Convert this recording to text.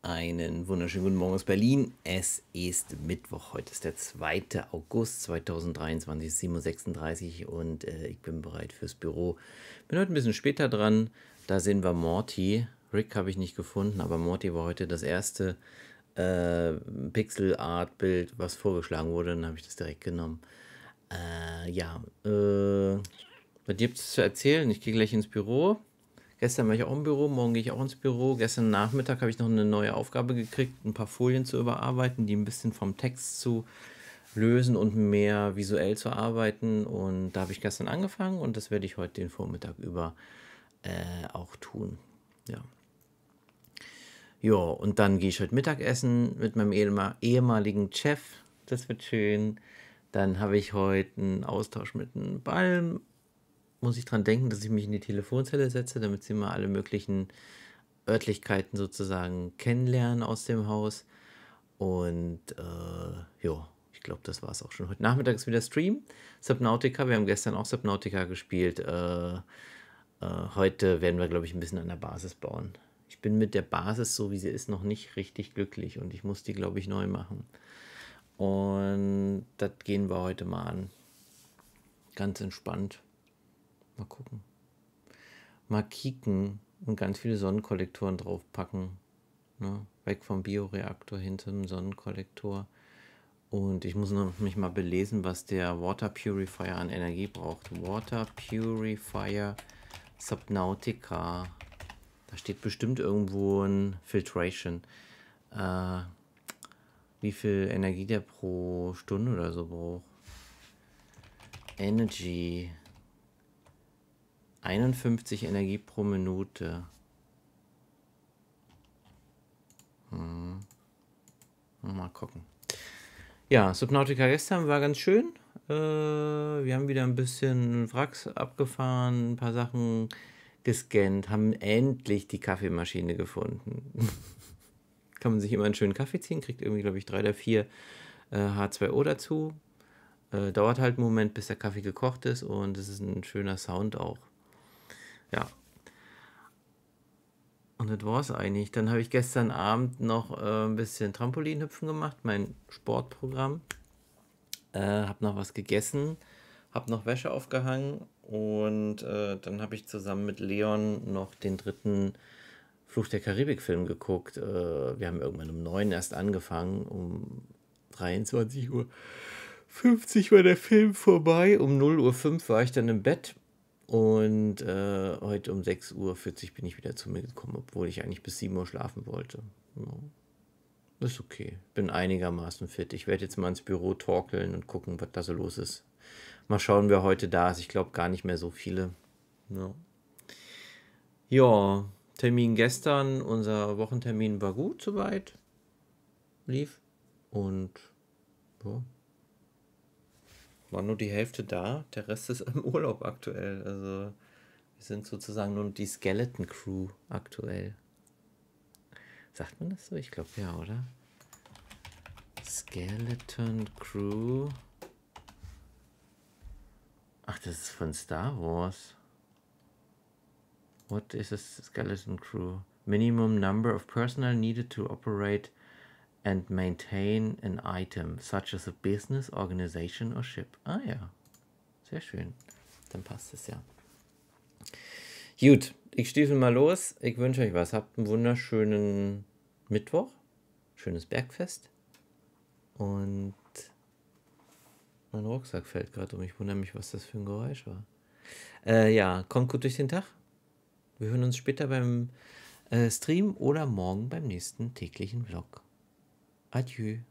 Einen wunderschönen guten Morgen aus Berlin. Es ist Mittwoch, heute ist der 2. August 2023, 7.36 Uhr und äh, ich bin bereit fürs Büro. Bin heute ein bisschen später dran, da sehen wir Morty. Rick habe ich nicht gefunden, aber Morty war heute das erste äh, Pixel-Art-Bild, was vorgeschlagen wurde, dann habe ich das direkt genommen. Äh, ja, äh, was gibt es zu erzählen? Ich gehe gleich ins Büro Gestern war ich auch im Büro, morgen gehe ich auch ins Büro. Gestern Nachmittag habe ich noch eine neue Aufgabe gekriegt, ein paar Folien zu überarbeiten, die ein bisschen vom Text zu lösen und mehr visuell zu arbeiten. Und da habe ich gestern angefangen und das werde ich heute den Vormittag über äh, auch tun. Ja. Ja, und dann gehe ich heute Mittagessen mit meinem ehemaligen Chef. Das wird schön. Dann habe ich heute einen Austausch mit einem Balm muss ich dran denken, dass ich mich in die Telefonzelle setze, damit sie mal alle möglichen Örtlichkeiten sozusagen kennenlernen aus dem Haus. Und äh, ja, ich glaube, das war es auch schon. Heute Nachmittag ist wieder Stream. Subnautica, wir haben gestern auch Subnautica gespielt. Äh, äh, heute werden wir, glaube ich, ein bisschen an der Basis bauen. Ich bin mit der Basis, so wie sie ist, noch nicht richtig glücklich und ich muss die, glaube ich, neu machen. Und das gehen wir heute mal an. Ganz entspannt. Mal gucken. Mal kicken und ganz viele Sonnenkollektoren draufpacken. Ne? Weg vom Bioreaktor hinter dem Sonnenkollektor. Und ich muss noch mich mal belesen, was der Water Purifier an Energie braucht. Water Purifier Subnautica. Da steht bestimmt irgendwo ein Filtration. Äh, wie viel Energie der pro Stunde oder so braucht. Energy 51 Energie pro Minute. Hm. Mal gucken. Ja, Subnautica gestern war ganz schön. Äh, wir haben wieder ein bisschen Wracks abgefahren, ein paar Sachen gescannt, haben endlich die Kaffeemaschine gefunden. Kann man sich immer einen schönen Kaffee ziehen, kriegt irgendwie, glaube ich, drei oder vier äh, H2O dazu. Äh, dauert halt einen Moment, bis der Kaffee gekocht ist und es ist ein schöner Sound auch. Ja. Und das war es eigentlich. Dann habe ich gestern Abend noch äh, ein bisschen Trampolinhüpfen gemacht, mein Sportprogramm. Äh, habe noch was gegessen, habe noch Wäsche aufgehangen und äh, dann habe ich zusammen mit Leon noch den dritten Fluch der Karibik-Film geguckt. Äh, wir haben irgendwann um neun erst angefangen, um 23 Uhr. 50 war der Film vorbei. Um 0.05 Uhr war ich dann im Bett und äh, heute um 6.40 Uhr bin ich wieder zu mir gekommen, obwohl ich eigentlich bis 7 Uhr schlafen wollte. No. Ist okay. Bin einigermaßen fit. Ich werde jetzt mal ins Büro torkeln und gucken, was da so los ist. Mal schauen, wer heute da ist. Ich glaube gar nicht mehr so viele. No. Ja, Termin gestern. Unser Wochentermin war gut soweit. Lief. Und ja, war nur die Hälfte da, der Rest ist im Urlaub aktuell. Also wir sind sozusagen nur die Skeleton Crew aktuell. Sagt man das so? Ich glaube ja, oder? Skeleton Crew. Ach, das ist von Star Wars. What is a skeleton crew? Minimum number of personnel needed to operate and maintain an item, such as a business, organization or ship. Ah ja, sehr schön. Dann passt es ja. Gut, ich stiefel mal los. Ich wünsche euch was. Habt einen wunderschönen Mittwoch, schönes Bergfest und mein Rucksack fällt gerade um. Ich wundere mich, was das für ein Geräusch war. Äh, ja, kommt gut durch den Tag. Wir hören uns später beim äh, Stream oder morgen beim nächsten täglichen Vlog. Adieu.